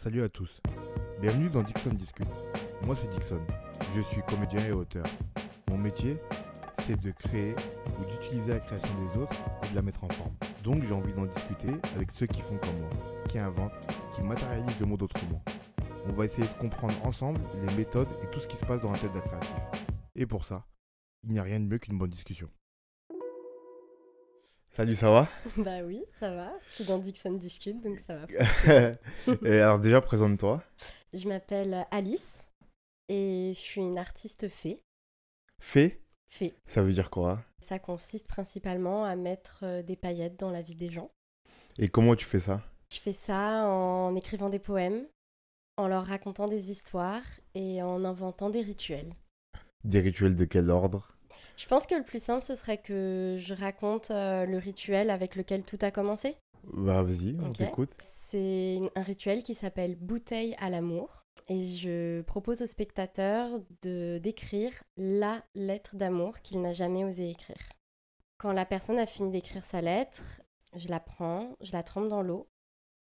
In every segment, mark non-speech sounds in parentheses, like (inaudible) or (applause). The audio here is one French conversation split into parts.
Salut à tous. Bienvenue dans Dixon Discute. Moi c'est Dixon. Je suis comédien et auteur. Mon métier, c'est de créer ou d'utiliser la création des autres et de la mettre en forme. Donc j'ai envie d'en discuter avec ceux qui font comme moi, qui inventent, qui matérialisent le monde autrement. On va essayer de comprendre ensemble les méthodes et tout ce qui se passe dans la tête d'un créatif. Et pour ça, il n'y a rien de mieux qu'une bonne discussion. Salut, ça va (laughs) Bah oui, ça va. Je suis dans Dixon Discute, donc ça va. (laughs) et alors déjà, présente-toi. Je m'appelle Alice et je suis une artiste fée. Fée Fée. Ça veut dire quoi Ça consiste principalement à mettre euh, des paillettes dans la vie des gens. Et comment tu fais ça Je fais ça en écrivant des poèmes, en leur racontant des histoires et en inventant des rituels. Des rituels de quel ordre je pense que le plus simple, ce serait que je raconte euh, le rituel avec lequel tout a commencé. Bah vas-y, on C'est un rituel qui s'appelle Bouteille à l'amour. Et je propose au spectateur de d'écrire la lettre d'amour qu'il n'a jamais osé écrire. Quand la personne a fini d'écrire sa lettre, je la prends, je la trempe dans l'eau.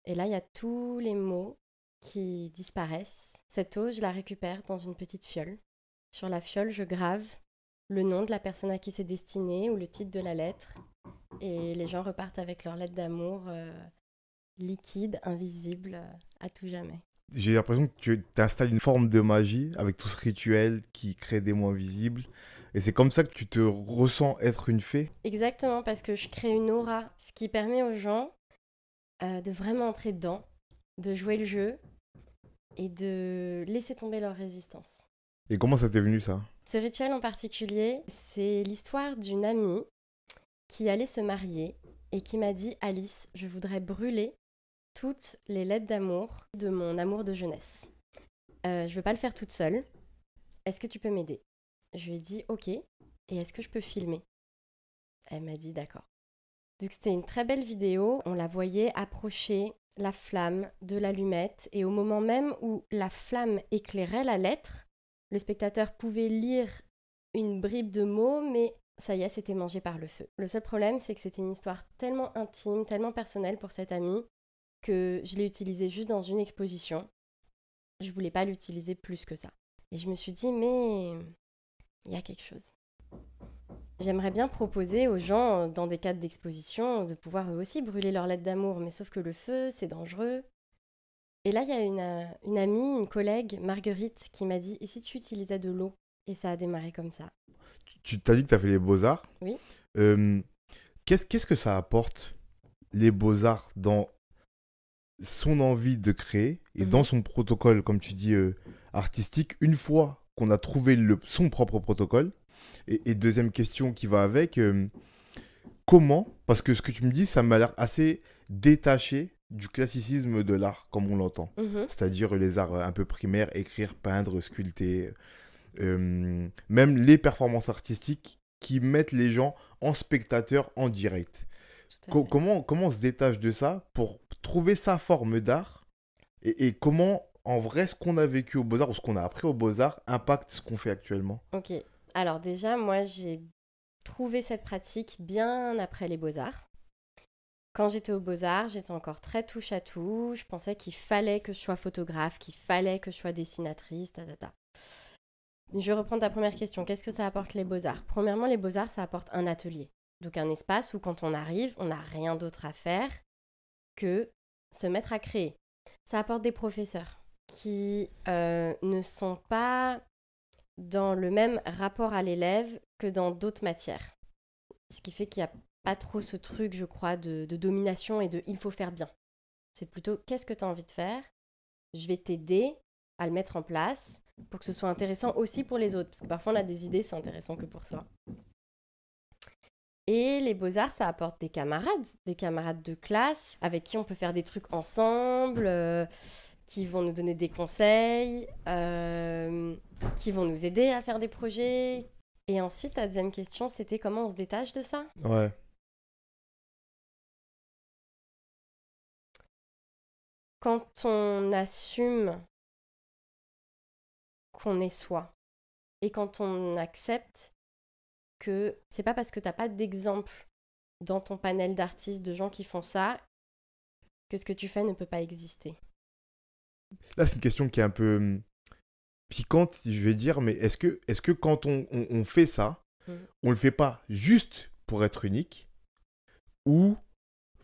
Et là, il y a tous les mots qui disparaissent. Cette eau, je la récupère dans une petite fiole. Sur la fiole, je grave le nom de la personne à qui c'est destiné ou le titre de la lettre. Et les gens repartent avec leur lettre d'amour euh, liquide, invisible, euh, à tout jamais. J'ai l'impression que tu installes une forme de magie avec tout ce rituel qui crée des mots invisibles. Et c'est comme ça que tu te ressens être une fée Exactement, parce que je crée une aura, ce qui permet aux gens euh, de vraiment entrer dedans, de jouer le jeu et de laisser tomber leur résistance. Et comment ça t'est venu ça Ce rituel en particulier, c'est l'histoire d'une amie qui allait se marier et qui m'a dit Alice, je voudrais brûler toutes les lettres d'amour de mon amour de jeunesse. Je euh, je veux pas le faire toute seule. Est-ce que tu peux m'aider Je lui ai dit ok. Et est-ce que je peux filmer Elle m'a dit d'accord. Donc c'était une très belle vidéo. On la voyait approcher la flamme de l'allumette et au moment même où la flamme éclairait la lettre, le spectateur pouvait lire une bribe de mots, mais ça y est, c'était mangé par le feu. Le seul problème, c'est que c'était une histoire tellement intime, tellement personnelle pour cette amie, que je l'ai utilisée juste dans une exposition. Je voulais pas l'utiliser plus que ça. Et je me suis dit, mais il y a quelque chose. J'aimerais bien proposer aux gens, dans des cadres d'exposition, de pouvoir eux aussi brûler leurs lettres d'amour, mais sauf que le feu, c'est dangereux. Et là, il y a euh, une, amie, une collègue, Marguerite, qui m'a dit Et si tu utilisais de l'eau Et ça a démarré comme ça. Tu t'as dit que tu as fait les beaux-arts Oui. Qu'est-ce que ça apporte, les beaux-arts, dans son envie de créer et mmh. dans son protocole, comme tu dis, euh, artistique, une fois qu'on a trouvé le, son propre protocole et, deuxième question qui va avec, comment Parce que ce que tu me dis, ça m'a l'air assez détaché du classicisme de l'art comme on l'entend, mhm. c'est-à-dire les arts un peu primaires, écrire, peindre, sculpter, euh, même les performances artistiques qui mettent les gens en spectateur en direct. comment, comment on se détache de ça pour trouver sa forme d'art et, et, comment, en vrai, ce qu'on a vécu au Beaux-Arts ou ce qu'on a appris au Beaux-Arts impacte ce qu'on fait actuellement Ok. Alors, déjà, moi, j'ai trouvé cette pratique bien après les Beaux-Arts. Quand j'étais aux Beaux-Arts, j'étais encore très touche à tout. Je pensais qu'il fallait que je sois photographe, qu'il fallait que je sois dessinatrice, ta, ta, ta. Je reprends ta première question. Qu'est-ce que ça apporte les beaux-arts Premièrement, les beaux-arts, ça apporte un atelier. Donc un espace où quand on arrive, on n'a rien d'autre à faire que se mettre à créer. Ça apporte des professeurs qui euh, ne sont pas dans le même rapport à l'élève que dans d'autres matières. Ce qui fait qu'il y a pas trop ce truc, je crois, de, domination et de il faut faire bien. C'est plutôt qu'est-ce que tu as envie de faire Je vais t'aider à le mettre en place pour que ce soit intéressant aussi pour les autres. Parce que parfois, on a des idées, c'est intéressant que pour soi. Et les beaux-arts, ça apporte des camarades, des camarades de classe avec qui on peut faire des trucs ensemble, euh, qui vont nous donner des conseils, euh, qui vont nous aider à faire des projets. Et ensuite, la deuxième question, c'était comment on se détache de ça Ouais. quand on assume qu'on est soi et quand on accepte que c'est pas parce que t'as pas d'exemple dans ton panel d'artistes de gens qui font ça que ce que tu fais ne peut pas exister. Là, c'est une question qui est un peu hum, piquante, je vais dire, mais est-ce que, est que quand on, fait ça, mm. on le fait pas juste pour être unique ou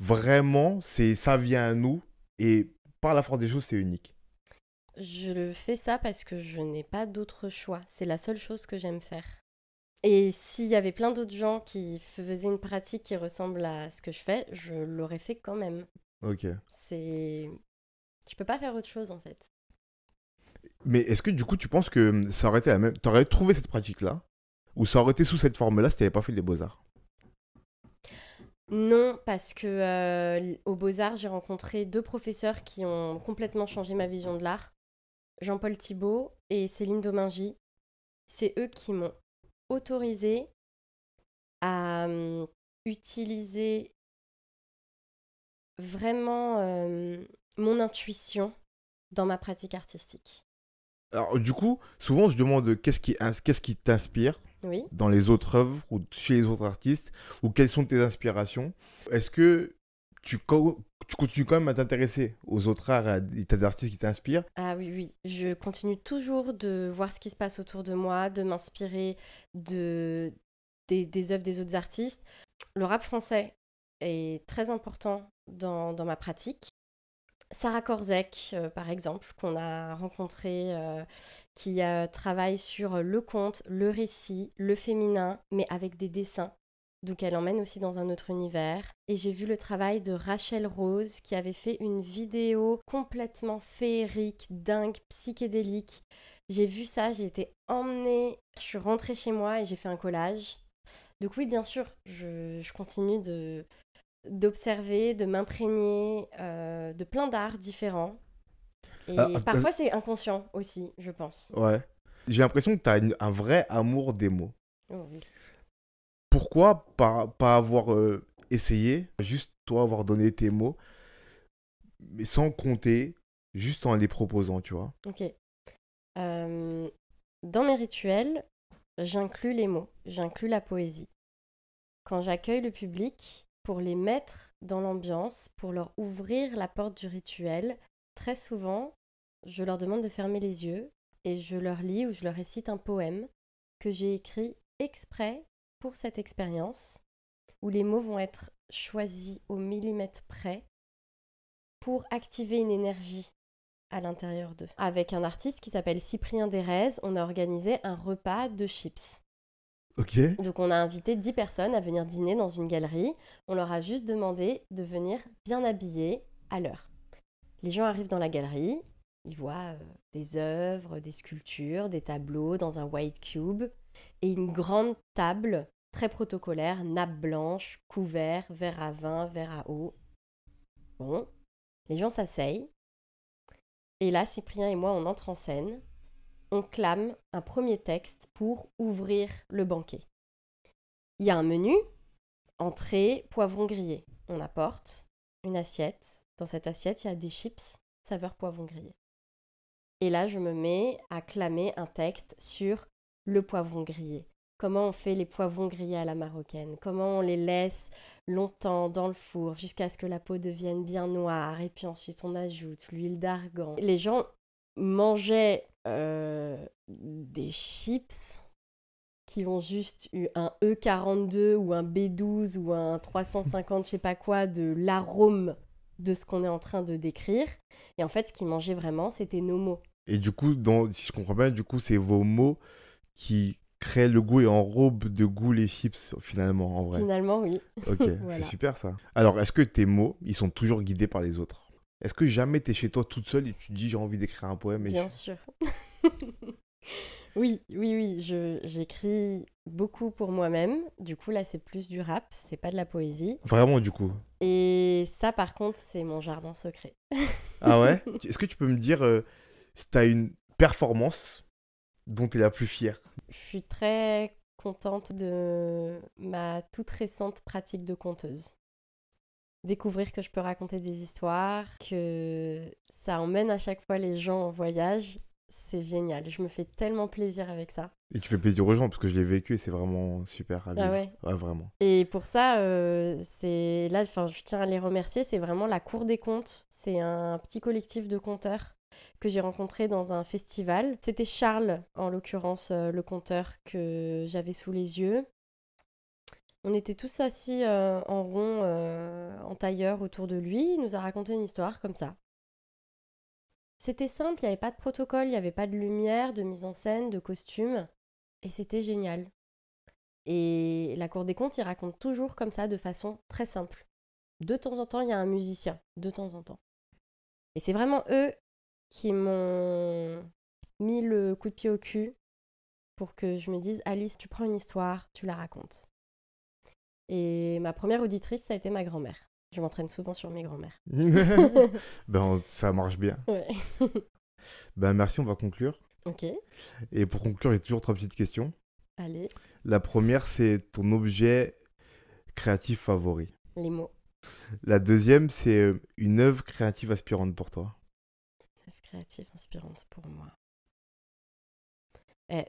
vraiment ça vient à nous et par la force des choses, c'est unique Je le fais ça parce que je n'ai pas d'autre choix. C'est la seule chose que j'aime faire. Et s'il y avait plein d'autres gens qui faisaient une pratique qui ressemble à ce que je fais, je l'aurais fait quand même. Ok. C'est. ne peux pas faire autre chose en fait. Mais est-ce que du coup tu penses que hum, ça aurait été la même. T'aurais trouvé cette pratique là Ou ça aurait été sous cette forme là si n'avais pas fait les beaux-arts non, parce que euh, Beaux-Arts, j'ai rencontré deux professeurs qui ont complètement changé ma vision de l'art. Jean-Paul Thibault et Céline Domingy. C'est eux qui m'ont autorisé à hum, utiliser vraiment hum, mon intuition dans ma pratique artistique. Alors du coup, souvent je demande qu'est-ce qui t'inspire dans les autres œuvres ou chez les autres artistes Ou quelles sont tes inspirations Est-ce que tu, continues quand même à t'intéresser aux autres arts, et à des artistes qui t'inspirent Ah oui, oui. Je continue toujours de voir ce qui se passe autour de moi, de m'inspirer de, des, œuvres des autres artistes. Le rap français est très important dans ma pratique. Sarah Korzek, euh, par exemple, qu'on a rencontrée, euh, qui euh, travaille sur le conte, le récit, le féminin, mais avec des dessins. Donc elle emmène aussi dans un autre univers. Et j'ai vu le travail de Rachel Rose, qui avait fait une vidéo complètement féerique, dingue, psychédélique. J'ai vu ça, j'ai été emmenée, je suis rentrée chez moi et j'ai fait un collage. Donc oui, bien sûr, je continue de, d'observer, de m'imprégner euh, de plein d'arts différents. Et ah, ah, parfois, c'est inconscient aussi, je pense. Ouais. J'ai l'impression que tu as un vrai amour des mots. Oh, oui. Pourquoi pas, avoir euh, essayé, juste toi avoir donné tes mots, mais sans compter, juste en les proposant, tu vois Ok. Euh, dans mes rituels, j'inclus les mots, j'inclus la poésie. Quand j'accueille le public, pour les mettre dans l'ambiance, pour leur ouvrir la porte du rituel, très souvent, je leur demande de fermer les yeux et je leur lis ou je leur récite un poème que j'ai écrit exprès pour cette expérience, où les mots vont être choisis au millimètre près pour activer une énergie à l'intérieur d'eux. Avec un artiste qui s'appelle Cyprien Derez, on a organisé un repas de chips. Donc on a invité 10 personnes à venir dîner dans une galerie. On leur a juste demandé de venir bien habillés à l'heure. Les gens arrivent dans la galerie, ils voient euh, des œuvres, des sculptures, des tableaux dans un white cube et une grande table très protocolaire, nappe blanche, couvert, verre à vin, verre à eau. Bon, les gens s'asseyent. Et là, Cyprien et moi, on entre en scène on clame un premier texte pour ouvrir le banquet. Il y a un menu, entrée, poivron grillé. On apporte une assiette. Dans cette assiette, il y a des chips saveur poivron grillé. Et là, je me mets à clamer un texte sur le poivron grillé. Comment on fait les poivrons grillés à la marocaine Comment on les laisse longtemps dans le four jusqu'à ce que la peau devienne bien noire et puis ensuite on ajoute l'huile d'argan. Les gens mangeaient euh, des chips qui ont juste eu un E42 ou un B12 ou un 350 je sais pas quoi de l'arôme de ce qu'on est en train de décrire. Et en fait, ce qu'ils mangeaient vraiment, c'était nos mots. Et du coup, dans, si je comprends bien, du coup, c'est vos mots qui créent le goût et enrobent de goût les chips, finalement, en vrai. Finalement, oui. Ok, (laughs) c'est super ça. Alors, est-ce que tes mots, ils sont toujours guidés par les autres est-ce que jamais tu es chez toi toute seule et tu te dis j'ai envie d'écrire un poème Bien sûr. (laughs) oui, oui, oui, j'écris beaucoup pour moi-même. Du coup, là, c'est plus du rap, c'est pas de la poésie. Vraiment, du coup. Et ça, par contre, c'est mon jardin secret. (laughs) ah ouais Est-ce que tu peux me dire euh, si tu as une performance dont tu es la plus fière Je suis très contente de ma toute récente pratique de conteuse découvrir que je peux raconter des histoires, que ça emmène à chaque fois les gens en voyage. C'est génial, je me fais tellement plaisir avec ça. Et tu fais plaisir aux gens parce que je l'ai vécu et c'est vraiment super Ah ouais. ouais. vraiment. Et pour ça, euh, c'est là, enfin, je tiens à les remercier. C'est vraiment la Cour des comptes. C'est un petit collectif de conteurs que j'ai rencontré dans un festival. C'était Charles, en l'occurrence, euh, le conteur que j'avais sous les yeux. On était tous assis euh, en rond tailleur autour de lui, il nous a raconté une histoire comme ça. C'était simple, il n'y avait pas de protocole, il n'y avait pas de lumière, de mise en scène, de costume, et c'était génial. Et la Cour des comptes, il raconte toujours comme ça, de façon très simple. De temps en temps, il y a un musicien, de temps en temps. Et c'est vraiment eux qui m'ont mis le coup de pied au cul pour que je me dise Alice, tu prends une histoire, tu la racontes. Et ma première auditrice, ça a été ma grand-mère. Je m'entraîne souvent sur mes grands-mères. (laughs) ben, ça marche bien. (laughs) ben, merci, on va conclure. Ok. Et pour conclure, j'ai toujours trois petites questions. Allez. La première, c'est ton objet créatif favori. Les mots. La deuxième, c'est euh, une œuvre créative aspirante pour toi. Une œuvre créative inspirante pour moi. Eh,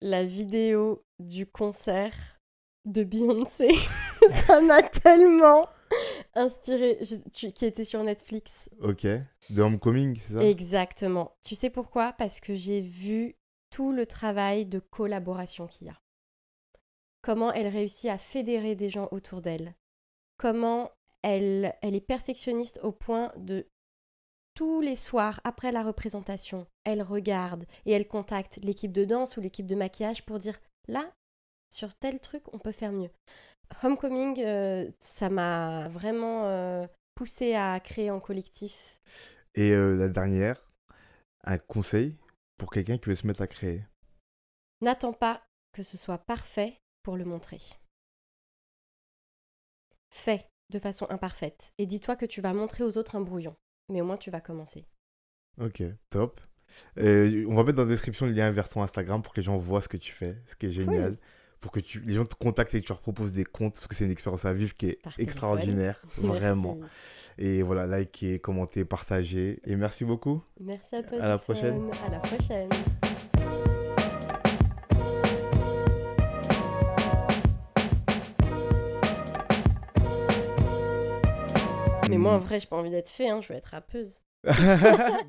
la vidéo du concert de Beyoncé, (laughs) ça m'a tellement inspiré, qui était sur Netflix. Ok. The Homecoming, c'est ça Exactement. Tu sais pourquoi Parce que j'ai vu tout le travail de collaboration qu'il y a. Comment elle réussit à fédérer des gens autour d'elle. Comment elle, elle est perfectionniste au point de tous les soirs après la représentation, elle regarde et elle contacte l'équipe de danse ou l'équipe de maquillage pour dire là, sur tel truc, on peut faire mieux. Homecoming, euh, ça m'a vraiment euh, poussé à créer en collectif. Et euh, la dernière, un conseil pour quelqu'un qui veut se mettre à créer. N'attends pas que ce soit parfait pour le montrer. Fais de façon imparfaite et dis-toi que tu vas montrer aux autres un brouillon, mais au moins tu vas commencer. Ok, top. on va mettre dans la description le lien vers ton Instagram pour que les gens voient ce que tu fais, ce qui est génial pour que tu, les gens te contactent et que tu leur proposes des comptes parce que c'est une expérience à vivre qui est extraordinaire, vraiment. Et voilà, likez, commentez, partagez. Et merci beaucoup. Merci à toi. À la prochaine. À la prochaine. Mais moi, en hmm. vrai, j'ai pas envie d'être fait, hein. je veux être rappeuse. (laughs)